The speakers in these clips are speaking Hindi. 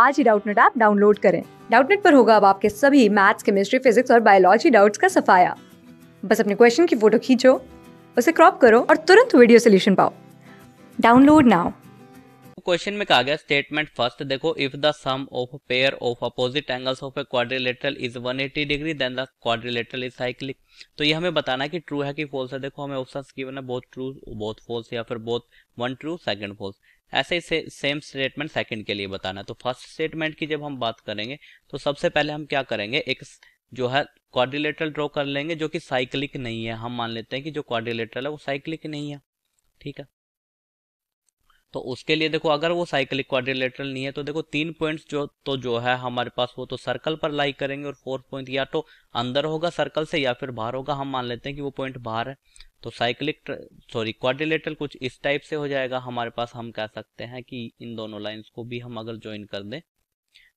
आज ही डाउटनेट ऐप डाउनलोड करें डाउटनेट पर होगा अब आपके सभी मैथ्स केमिस्ट्री फिजिक्स और बायोलॉजी डाउट्स का सफाया बस अपने क्वेश्चन की फोटो खींचो उसे क्रॉप करो और तुरंत वीडियो सोल्यूशन पाओ डाउनलोड नाउ क्वेश्चन में कहा गया स्टेटमेंट फर्स्ट देखो if the sum of pair of opposite angles of a quadrilateral is 180 degree then the quadrilateral is cyclic तो ये हमें बताना है कि ट्रू है कि फॉल्स है देखो हमें ऑप्शंस गिवन है बोथ ट्रू बोथ फॉल्स या फिर both one true second false ऐसे ही से, सेम स्टेटमेंट सेकंड के लिए बताना तो फर्स्ट स्टेटमेंट की जब हम बात करेंगे तो सबसे पहले हम क्या करेंगे एक जो है क्वारिलेटर ड्रॉ कर लेंगे जो कि साइक्लिक नहीं है हम मान लेते हैं कि जो क्वारिलेटर है वो साइक्लिक नहीं है ठीक है तो उसके लिए देखो अगर वो साइक्लिक क्वारिलेटर नहीं है तो देखो तीन पॉइंट्स जो तो जो है हमारे पास वो तो सर्कल पर लाइक करेंगे और फोर्थ पॉइंट या तो अंदर होगा सर्कल से या फिर बाहर होगा हम मान लेते हैं कि वो पॉइंट बाहर है तो साइक्लिक सॉरी क्वाड्रिलेटरल कुछ इस टाइप से हो जाएगा हमारे पास हम कह सकते हैं कि इन दोनों लाइंस को भी हम अगर ज्वाइन कर दें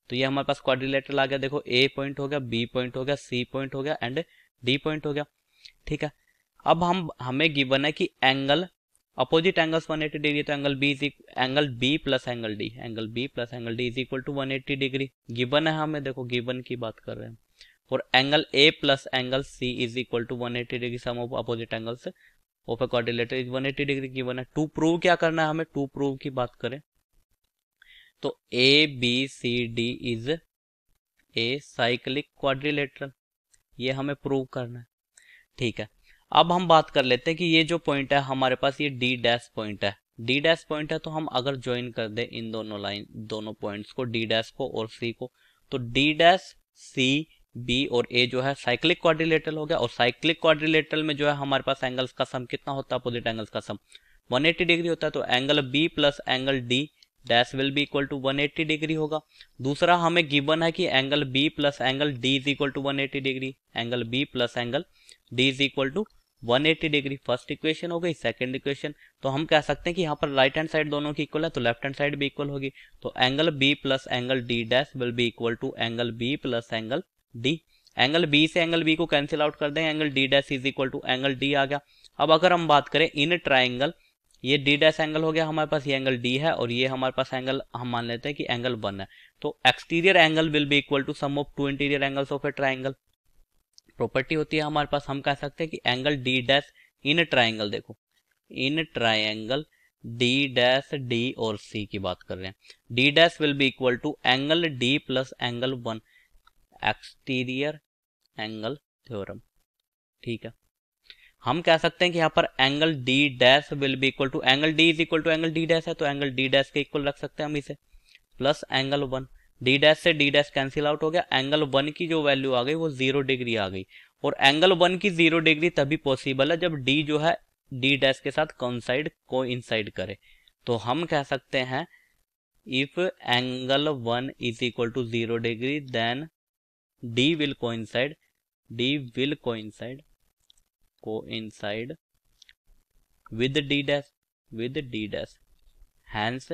तो ये हमारे पास क्वाड्रिलेटरल आ गया देखो ए पॉइंट हो गया बी पॉइंट हो गया सी पॉइंट हो गया एंड डी पॉइंट हो गया ठीक है अब हम हमें गिवन है कि एंगल अपोजिट एंगल्स 180 डिग्री तो angle B angle B plus angle D angle B plus angle D is equal to 180 degree given है हमें देखो गिवन की बात कर रहे हैं और angle A plus angle C is equal to one eighty degree sum of opposite angles of a quadrilateral is one eighty degree given है टू प्रूव क्या करना है हमें टू प्रूव की बात करें तो A B C D is a cyclic quadrilateral ये हमें प्रूव करना है ठीक है अब हम बात कर लेते हैं कि ये जो पॉइंट है हमारे पास ये डी डैश पॉइंट है डी डैश पॉइंट है तो हम अगर ज्वाइन कर दे इन दोनों लाइन दोनों पॉइंट्स को डी डैश को और सी को तो डी डैश सी बी और ए जो है साइक्लिक क्वाड्रिलेटरल हो गया और साइक्लिक क्वाड्रिलेटरल में जो है हमारे पास एंगल्स का सम कितना होता है अपोजिट एंगल्स का सम 180 डिग्री होता है तो angle B plus angle D dash will be equal to 180 degree होगा दूसरा हमें गिवन है कि angle B plus angle D is equal to 180 degree angle B plus angle D is equal to 180 degree first equation हो गई सेकंड इक्वेशन तो हम कह सकते हैं कि यहाँ पर राइट हैंड साइड दोनों की इक्वल है तो लेफ्ट हैंड साइड भी इक्वल होगी तो angle B plus angle D dash will be equal to angle B plus angle D angle B से एंगल बी को कैंसिल आउट कर दें angle D dash is equal to angle D आ गया अब अगर हम बात करें इन ट्राइंगल ये डी डैश एंगल हो गया हमारे पास ये एंगल डी है और ये हमारे पास एंगल हम मान लेते हैं कि एंगल वन है तो exterior angle will be equal to sum of two interior angles of a triangle property होती है हमारे पास हम कह सकते हैं कि angle D dash in triangle देखो in triangle D dash D और सी की बात कर रहे हैं D dash will be equal to angle D plus angle one exterior angle theorem ठीक है हम कह सकते हैं कि यहाँ पर angle D dash will be equal to angle D is equal to angle D dash है तो एंगल डी डैश के इक्वल रख सकते हैं हम इसे plus angle one D dash से डी डैश कैंसिल आउट हो गया एंगल वन की जो वैल्यू आ गई वो जीरो डिग्री आ गई और एंगल वन की जीरो डिग्री तभी पॉसिबल है जब डी जो है डी डैश के साथ कॉन्साइड को इंसाइड करे तो हम कह सकते हैं if angle one is equal to zero degree then D will coincide. D will coincide. Coincide with D dash. With D dash. Hence,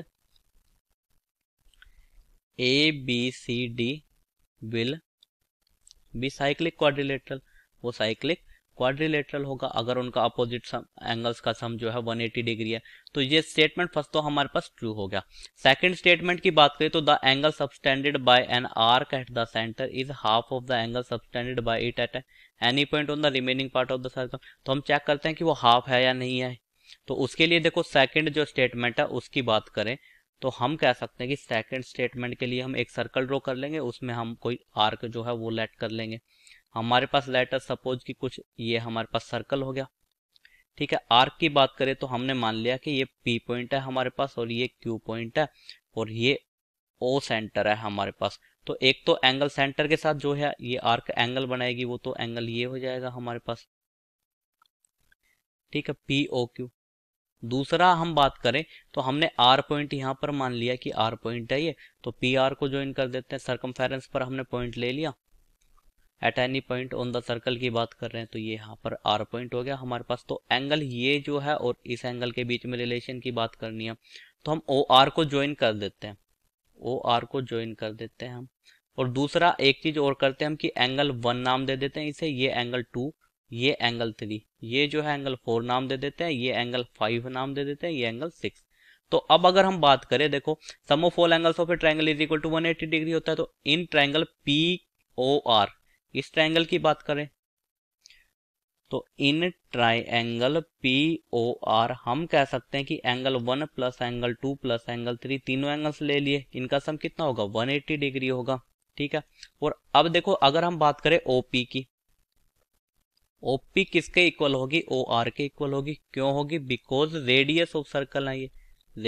A, B, C, D will be cyclic quadrilateral. वो cyclic क्वाड्रिलेटरल होगा अगर उनका अपोजिट सम एंगल्स का सम जो है 180 डिग्री है तो ये स्टेटमेंट फर्स्ट तो हमारे पास ट्रू हो गया सेकंड स्टेटमेंट की बात करें तो the angle subtended by an arc at the centre is half of the angle subtended by it at any point on the remaining part of the circle तो हम चेक करते हैं कि वो हाफ है या नहीं है तो उसके लिए देखो सेकेंड जो स्टेटमेंट है उसकी बात करें तो हम कह सकते हैं कि सेकेंड स्टेटमेंट के लिए हम एक सर्कल ड्रॉ कर लेंगे उसमें हम कोई आर्क जो है वो लेट कर लेंगे हमारे पास लेटर सपोज कि कुछ ये हमारे पास सर्कल हो गया ठीक है आर्क की बात करें तो हमने मान लिया कि ये पी पॉइंट है हमारे पास और ये क्यू पॉइंट है और ये ओ सेंटर है हमारे पास तो एक तो एंगल सेंटर के साथ जो है ये आर्क एंगल बनाएगी वो तो एंगल ये हो जाएगा हमारे पास ठीक है पी ओ क्यू दूसरा हम बात करें तो हमने आर पॉइंट यहाँ पर मान लिया कि आर पॉइंट है ये तो पी आर को ज्वाइन कर देते हैं सरकम पर हमने पॉइंट ले लिया at any point on the circle की बात कर रहे हैं तो ये यहाँ पर आर पॉइंट हो गया हमारे पास तो एंगल ये जो है और इस एंगल के बीच में रिलेशन की बात करनी है तो हम ओ आर को ज्वाइन कर देते हैं ओ आर को ज्वाइन कर देते हैं हम और दूसरा एक चीज और करते हैं हम कि एंगल वन नाम दे देते हैं इसे ये एंगल टू ये एंगल थ्री ये जो है एंगल फोर नाम दे देते हैं ये एंगल फाइव नाम दे देते हैं ये एंगल सिक्स तो अब अगर हम बात करें देखो sum of all angles of a triangle is equal to 180 degree होता है तो in triangle P O R इस ट्राइंगल की बात करें तो in triangle P O R हम कह सकते हैं कि angle one plus angle two plus angle three तीनों एंगल्स ले लिए इनका सम कितना होगा 180 डिग्री होगा ठीक है और अब देखो अगर हम बात करें ओपी की ओपी किसके इक्वल होगी ओ आर के इक्वल होगी क्यों होगी बिकॉज रेडियस ऑफ सर्कल है ये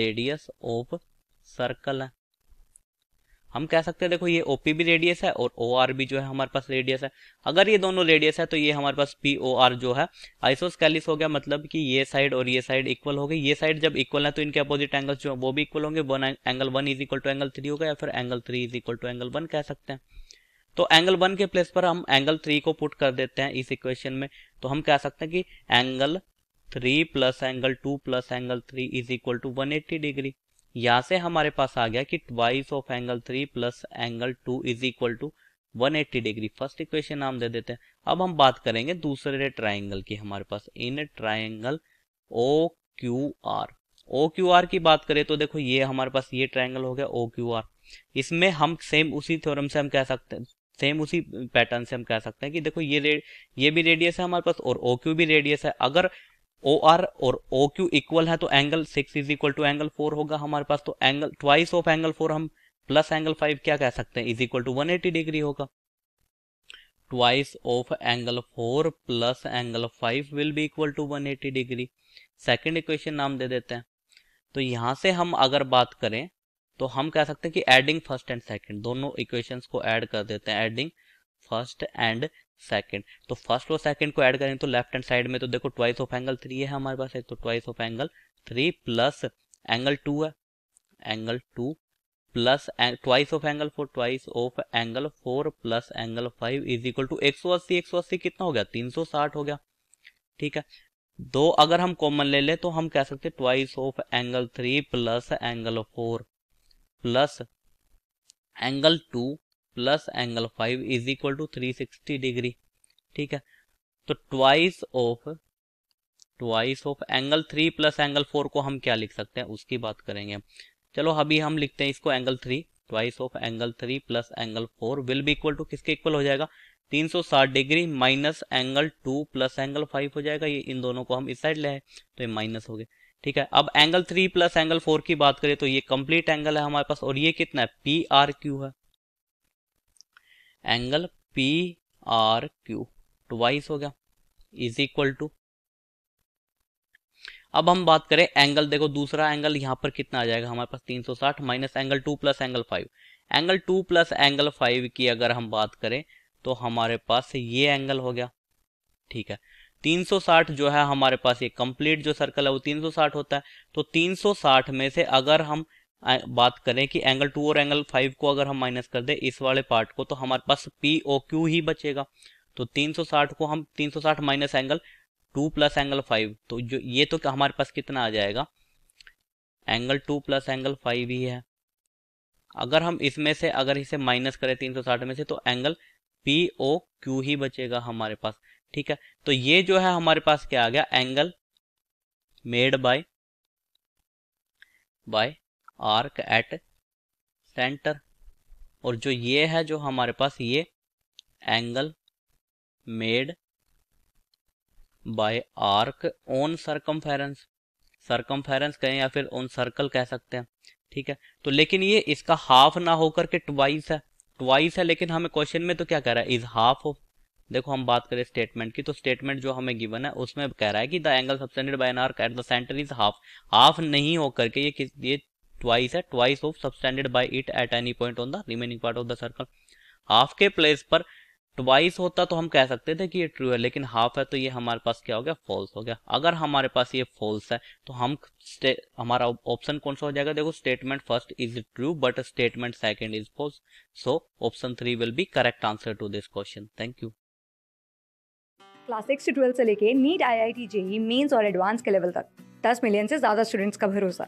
रेडियस ऑफ सर्कल है हम कह सकते हैं देखो ये ओ भी रेडियस है और ओ आर भी जो है हमारे पास रेडियस है अगर ये दोनों रेडियस है तो ये हमारे पास पी ओ आर जो है आइसोस्कैलिस हो गया मतलब कि ये साइड और ये साइड इक्वल हो गई ये साइड जब इक्वल है तो इनके अपोजिट एंगल्स जो है वो भी इक्वल होंगे one angle one is equal to angle three होगा या फिर angle three is equal to angle one कह सकते हैं तो एंगल वन के प्लेस पर हम एंगल थ्री को पुट कर देते हैं इस इक्वेशन में तो हम कह सकते हैं कि angle three plus angle two plus angle three is equal to one eighty degree यहां से हमारे पास आ गया कि twice of angle three plus angle two is equal to 180 degree first equation नाम दे देते हैं अब हम बात करेंगे दूसरे ट्राइंगल की हमारे पास in triangle O Q R O Q R की बात करें तो देखो ये हमारे पास ये ट्राइंगल हो गया ओ क्यू आर इसमें हम सेम उसी थ्योरम से हम कह सकते हैं सेम उसी पैटर्न से हम कह सकते हैं कि देखो ये ये भी रेडियस है हमारे पास और ओ क्यू भी रेडियस है अगर ओ आर और ओ क्यू इक्वल है तो angle six is equal to angle four होगा हमारे पास तो angle twice of angle four हम प्लस एंगल फाइव क्या कह सकते हैं is equal to one eighty degree होगा twice of angle four plus angle five will be equal to one eighty degree second equation नाम दे देते हैं तो यहां से हम अगर बात करें तो हम कह सकते हैं कि एडिंग फर्स्ट एंड सेकेंड दोनों इक्वेशन को एड कर देते हैं एडिंग फर्स्ट एंड सेकेंड तो फर्स्ट और सेकेंड को ऐड करें तो लेफ्ट हैंड साइड में तो देखो ट्वाइस ऑफ एंगल थ्री है हमारे पास एक तो twice of angle three plus angle two है angle two plus twice of angle four twice of angle four plus angle five is equal to एक सौ अस्सी एक सौ अस्सी कितना हो गया तीन सौ साठ हो गया ठीक है दो अगर हम कॉमन ले ले तो हम कह सकते twice of angle three plus angle four plus angle two plus angle five is equal to three sixty degree ठीक है तो twice of twice of angle three plus angle four को हम क्या लिख सकते हैं उसकी बात करेंगे चलो अभी हम लिखते हैं इसको angle three twice of angle three plus angle four will भी इक्वल टू किसके इक्वल हो जाएगा 360 degree minus angle two plus angle five हो जाएगा ये इन दोनों को हम इस साइड ले तो ये माइनस हो गए ठीक है अब angle three plus angle four की बात करें तो ये कंप्लीट एंगल है हमारे पास और ये कितना है पी आर क्यू है angle P R Q twice हो गया इज इक्वल टू अब हम बात करें एंगल देखो दूसरा एंगल यहां पर कितना आ जाएगा हमारे पास 360 सौ साठ minus angle two plus angle five angle two plus angle five की अगर हम बात करें तो हमारे पास ये एंगल हो गया ठीक है 360 जो है हमारे पास ये कंप्लीट जो सर्कल है वो 360 होता है तो 360 में से अगर हम बात करें कि एंगल टू और एंगल फाइव को अगर हम माइनस कर दें इस वाले पार्ट को तो हमारे पास पी ओ क्यू ही बचेगा तो 360 को हम 360 minus angle two plus angle five तो जो ये तो हमारे पास कितना आ जाएगा angle two plus angle five ही है अगर हम इसमें से अगर इसे माइनस करें 360 में से तो एंगल पी ओ क्यू ही बचेगा हमारे पास ठीक है तो ये जो है हमारे पास क्या आ गया angle made by by arc at centre और जो ये है जो हमारे पास ये angle made by arc on circumference circumference कहें या फिर ऑन सर्कल कह सकते हैं ठीक है तो लेकिन ये इसका हाफ ना होकर के ट्वाइस है ट्वाइस है लेकिन हमें क्वेश्चन में तो क्या कह रहा है इज हाफ ऑफ देखो हम बात करें स्टेटमेंट की तो स्टेटमेंट जो हमें गिवन है उसमें कह रहा है कि द एंगल सबसे by an arc at the centre is half half नहीं होकर के ये किस ये ट्वाइस है twice of subtended by it at any point on the remaining part of the circle half के प्लेस पर ट्वाइस होता तो हम कह सकते थे कि ये ट्रू है लेकिन हाफ है तो ये हमारे पास क्या हो गया फॉल्स हो गया अगर हमारे पास ये फॉल्स है तो हम हमारा ऑप्शन कौन सा हो जाएगा देखो statement first is true but statement second is false so option three will be correct answer to this question thank you class six से ट्वेल्थ से लेके NEET I I T JEE Mains और एडवांस के लेवल तक दस मिलियन से ज्यादा स्टूडेंट्स का भरोसा